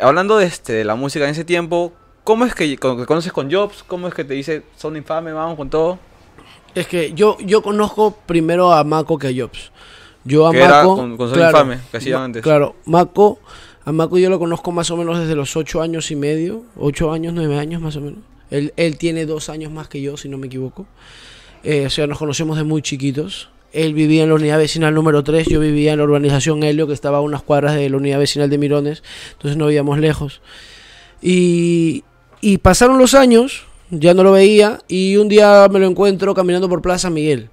hablando de, este, de la música en ese tiempo, ¿cómo es que, conoces con Jobs? ¿Cómo es que te dice, son infame, vamos con todo? Es que yo, yo conozco primero a Mako que a Jobs. Yo a Mako. Con, con claro, infame, que antes. Claro, Mako, a Mako yo lo conozco más o menos desde los ocho años y medio, ocho años, nueve años más o menos. Él, él tiene dos años más que yo, si no me equivoco. Eh, o sea, nos conocemos de muy chiquitos. Él vivía en la unidad vecinal número 3, yo vivía en la urbanización Helio, que estaba a unas cuadras de la unidad vecinal de Mirones, entonces no vivíamos lejos. Y, y pasaron los años, ya no lo veía, y un día me lo encuentro caminando por Plaza Miguel.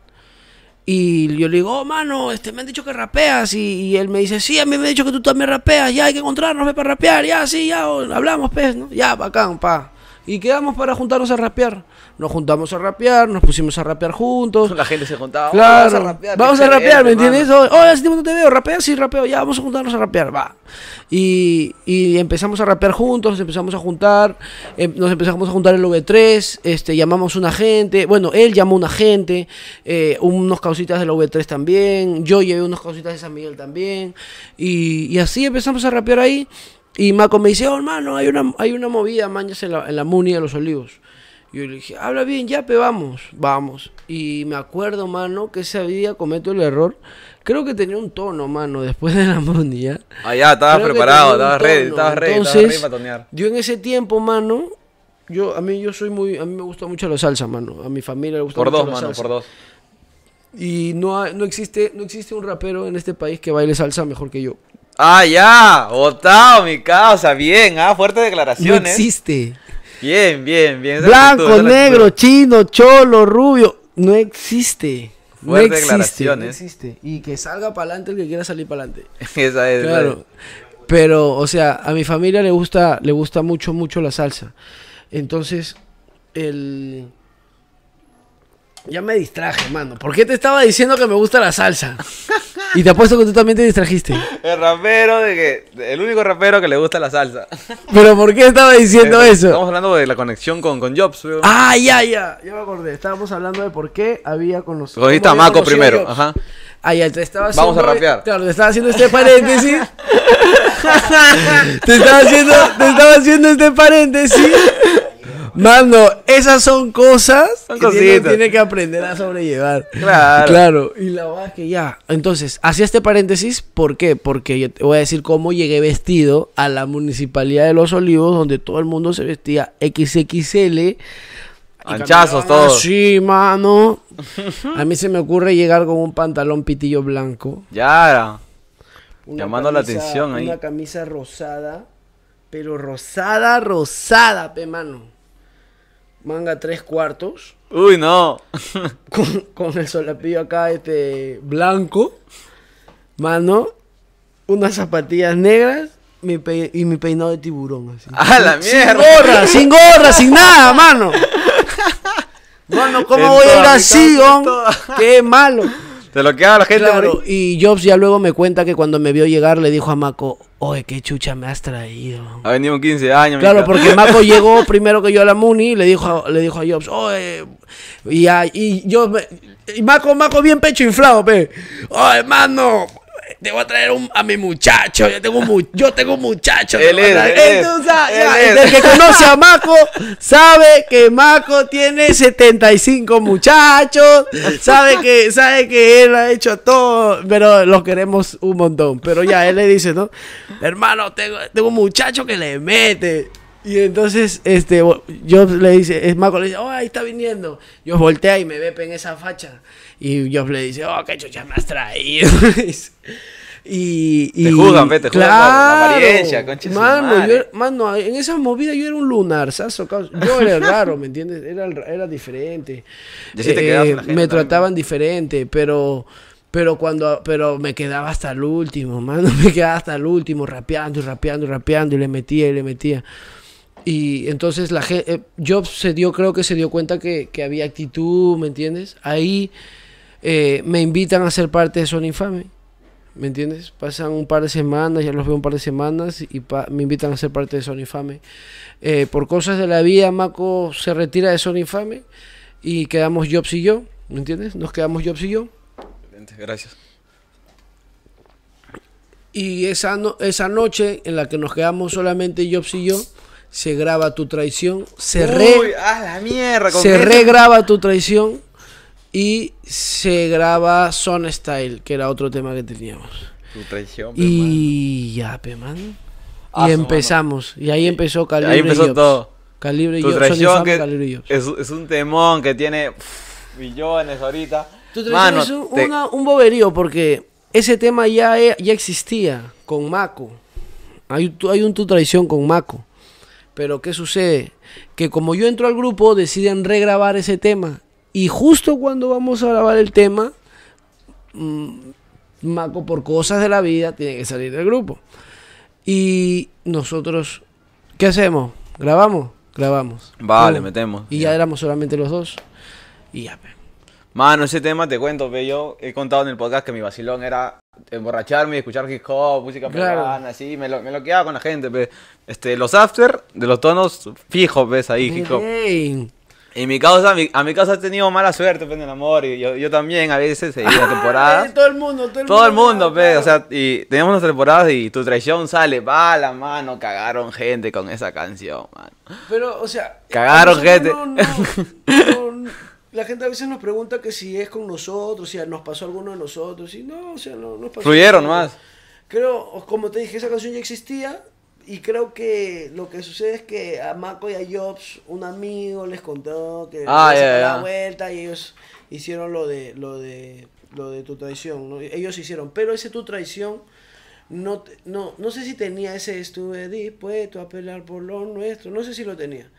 Y yo le digo, oh, mano, este, me han dicho que rapeas. Y, él me dice, sí, a mí me han dicho que tú también rapeas. Ya hay que encontrarnos, para rapear. Ya, sí, ya, hablamos, pues, ¿no? Ya, bacán, pa. Y quedamos para juntarnos a rapear. Nos juntamos a rapear, nos pusimos a rapear juntos. La gente se juntaba. Claro, oh, vamos a rapear. Vamos a rapear, ¿me entiendes? Hoy oh, no te veo, rapea, sí, rapeo, ya, vamos a juntarnos a rapear, va. Y, empezamos a rapear juntos, empezamos a juntar, nos empezamos a juntar el em, V3, este, llamamos un agente, bueno, él llamó un agente, eh, unos causitas de del V3 también, yo llevé unos causitas de San Miguel también, y, y así empezamos a rapear ahí. Y Maco me dice, oh, hermano, hay una, hay una movida, mañas en la, en la Muni de los Olivos. Y yo le dije, habla bien, ya, pe, vamos, vamos. Y me acuerdo, mano, que esa día cometo el error. Creo que tenía un tono, mano, después de la Muni, ¿ya? Ah, ya, estabas preparado, estaba ready, estaba ready, Entonces, para tonear. Yo en ese tiempo, mano, yo, a mí yo soy muy, a mí me gusta mucho la salsa, mano. A mi familia le gusta mucho la salsa. Por dos, mano, por dos. Y no, no, existe, no existe un rapero en este país que baile salsa mejor que yo. Ah, ya, votado, mi causa, bien, ah, fuerte declaraciones. No ¿eh? existe. Bien, bien, bien. Blanco, negro, chino, cholo, rubio, no existe. Fuertes declaraciones. Existe, no ¿eh? existe. Y que salga para adelante el que quiera salir para adelante. Esa es. Claro. Pero, o sea, a mi familia le gusta, le gusta mucho, mucho la salsa. Entonces, el... Ya me distraje, mano. ¿Por qué te estaba diciendo que me gusta la salsa? Y te apuesto que tú también te distrajiste. El rapero de que. El único rapero que le gusta la salsa. ¿Pero por qué estaba diciendo eso? Estamos hablando de la conexión con, Jobs, Ah, ya, ya. Ya me acordé. Estábamos hablando de por qué había con los. Cogiste a Maco primero. Ajá. te estaba Vamos a rapear. Claro, te estaba haciendo este paréntesis. te, estaba haciendo, te estaba haciendo este paréntesis. Mando, esas son cosas que tiene que aprender a sobrellevar. Claro. Claro. Y la verdad es que ya. Entonces, hacía este paréntesis, ¿por qué? Porque te voy a decir cómo llegué vestido a la municipalidad de Los Olivos, donde todo el mundo se vestía XXL. Anchazos todos. Sí, mano. A mí se me ocurre llegar con un pantalón pitillo blanco. Ya. Llamando la atención ahí. Una camisa rosada. Pero rosada, rosada, pe mano manga tres cuartos. Uy, no. con, el solapillo acá, este, blanco. Mano, unas zapatillas negras mi y mi peinado de tiburón. Así. la mierda! Sin gorra, sin gorra, sin nada, mano. Mano, ¿cómo voy a ir así, ¡Qué malo! Te lo queda la gente. Claro, y Jobs ya luego me cuenta que cuando me vio llegar le dijo a Mako, Oye, qué chucha me has traído. Ha venido 15 años. Claro, porque Mako llegó primero que yo a la Muni y le dijo a, le dijo a Jobs, oye, y, y yo, y Mako, Mako bien pecho inflado, pe. Oye, mano, te a traer a mi muchacho. Yo tengo un, yo tengo muchacho. es, el que conoce a Maco sabe que Maco tiene 75 muchachos. Sabe que, sabe que él ha hecho todo, pero los queremos un montón. Pero ya, él le dice, ¿no? Hermano, tengo, tengo un muchacho que le mete. Y entonces, este, Jobs le dice, es Marco, le dice, oh, ahí está viniendo. yo voltea y me ve en esa facha. Y yo le dice, oh, qué chucha me has traído. y, te juzgan, vete, la apariencia, mano, yo, en esa movida yo era un lunar, ¿sabes? Yo era raro, ¿me entiendes? Era, era diferente. Eh, me trataban diferente, pero... Pero cuando, pero me quedaba hasta el último, mano, me quedaba hasta el último, rapeando y rapeando y rapeando y le metía y le metía. Y entonces la eh, Jobs se dio, creo que se dio cuenta que, había actitud, ¿me entiendes? Ahí eh, me invitan a ser parte de Sony Infame, ¿me entiendes? Pasan un par de semanas, ya los veo un par de semanas y me invitan a ser parte de Sony Infame. Eh, por cosas de la vida, Mako se retira de Sony Infame y quedamos Jobs y yo, ¿me entiendes? Nos quedamos Jobs y yo. Gracias. Y esa, esa noche en la que nos quedamos solamente Jobs y yo, se graba tu traición, se, re, regraba tu traición y se graba Son Style, que era otro tema que teníamos. Tu traición, Y ya, ah, y empezamos, y ahí empezó Calibre. Ahí empezó todo. Calibre y yo, es, un temón que tiene millones ahorita. Tu traición es un, boberío porque ese tema ya, eh, existía con Mako. Hay, hay un Tu traición con Mako. Pero ¿qué sucede? Que como yo entro al grupo, deciden regrabar ese tema. Y justo cuando vamos a grabar el tema, mm, Maco por cosas de la vida tiene que salir del grupo. Y nosotros, ¿qué hacemos? ¿Grabamos? Grabamos. Vale, metemos. Y ya. éramos solamente los dos. Y ya. Mano, ese tema te cuento, yo he contado en el podcast que mi vacilón era emborracharme y escuchar hip hop, música peruana, así, me lo, me quedaba con la gente, Este, los after, de los tonos fijos, ves ahí, hip Y mi causa, a mi causa ha tenido mala suerte, pues, en el amor, y yo, también a veces eh, Seguía temporadas. todo el mundo, todo el mundo. o sea, y tenemos unas temporadas y tu traición sale, va la mano, cagaron gente con esa canción, man. Pero, o sea... Cagaron gente. la gente a veces nos pregunta que si es con nosotros, si nos pasó alguno de nosotros, y no, o sea, no nos pasó. Fluyeron más. Creo, como te dije, esa canción ya existía y creo que lo que sucede es que a Marco y a Jobs, un amigo les contó que ah, se la vuelta y ellos hicieron lo de lo de lo de tu traición, ellos hicieron, pero ese tu traición no, no, no sé si tenía ese estuve dispuesto a pelear por lo nuestro, no sé si lo tenía.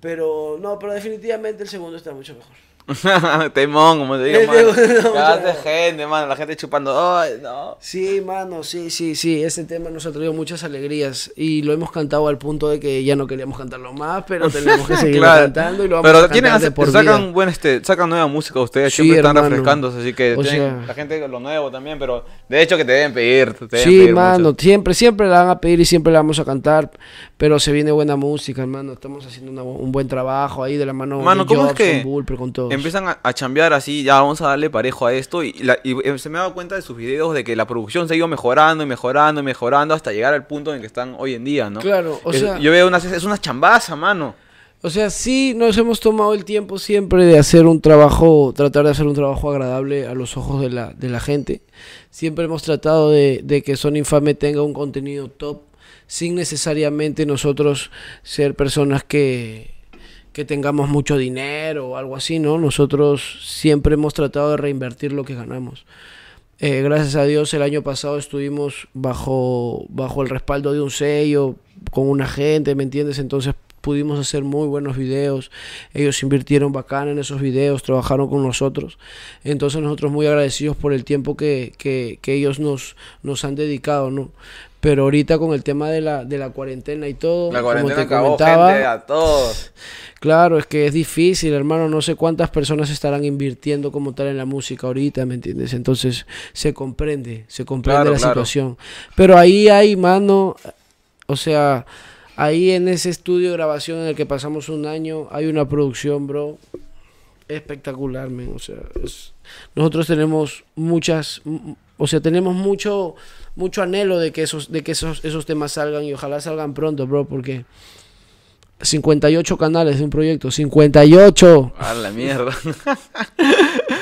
Pero no, pero definitivamente el segundo está mucho mejor. Temón, como te digo, mano. de gente, mano. La gente chupando. no. Sí, mano, sí, sí, sí. Ese tema nos ha traído muchas alegrías. Y lo hemos cantado al punto de que ya no queríamos cantarlo más, pero tenemos que seguir cantando y lo vamos pero a cantar de por sacan vida. buen este, sacan nueva música ustedes, siempre están refrescándose, así que la gente lo nuevo también, pero de hecho que te deben pedir. Te deben sí, mano, siempre, siempre la van a pedir y siempre la vamos a cantar. Pero se viene buena música, hermano. Estamos haciendo un buen trabajo ahí de la mano mano, de ¿cómo que... con todo empiezan a, cambiar chambear así, ya vamos a darle parejo a esto. Y, eh, se me ha dado cuenta de sus videos de que la producción se ha ido mejorando y mejorando y mejorando hasta llegar al punto en que están hoy en día, ¿no? Claro, o sea. Yo veo unas, es una chambaza, mano. O sea, sí nos hemos tomado el tiempo siempre de hacer un trabajo, tratar de hacer un trabajo agradable a los ojos de la, gente. Siempre hemos tratado de, de que Son Infame tenga un contenido top, sin necesariamente nosotros ser personas que, que tengamos mucho dinero o algo así, ¿no? Nosotros siempre hemos tratado de reinvertir lo que ganamos. Eh, gracias a Dios el año pasado estuvimos bajo, bajo el respaldo de un sello, con una gente ¿me entiendes? Entonces pudimos hacer muy buenos videos, ellos invirtieron bacán en esos videos, trabajaron con nosotros, entonces nosotros muy agradecidos por el tiempo que, que, ellos nos, nos han dedicado, ¿no? Pero ahorita con el tema de la, de la cuarentena y todo, como te comentaba, Claro, es que es difícil, hermano. No sé cuántas personas estarán invirtiendo como tal en la música ahorita, ¿me entiendes? Entonces se comprende, se comprende la situación. Pero ahí hay, mano, o sea, ahí en ese estudio de grabación en el que pasamos un año, hay una producción, bro, espectacular, O sea, nosotros tenemos muchas, o sea, tenemos mucho, mucho anhelo de que esos, de que esos, esos temas salgan y ojalá salgan pronto, bro, porque 58 canales de un proyecto, 58. A la mierda.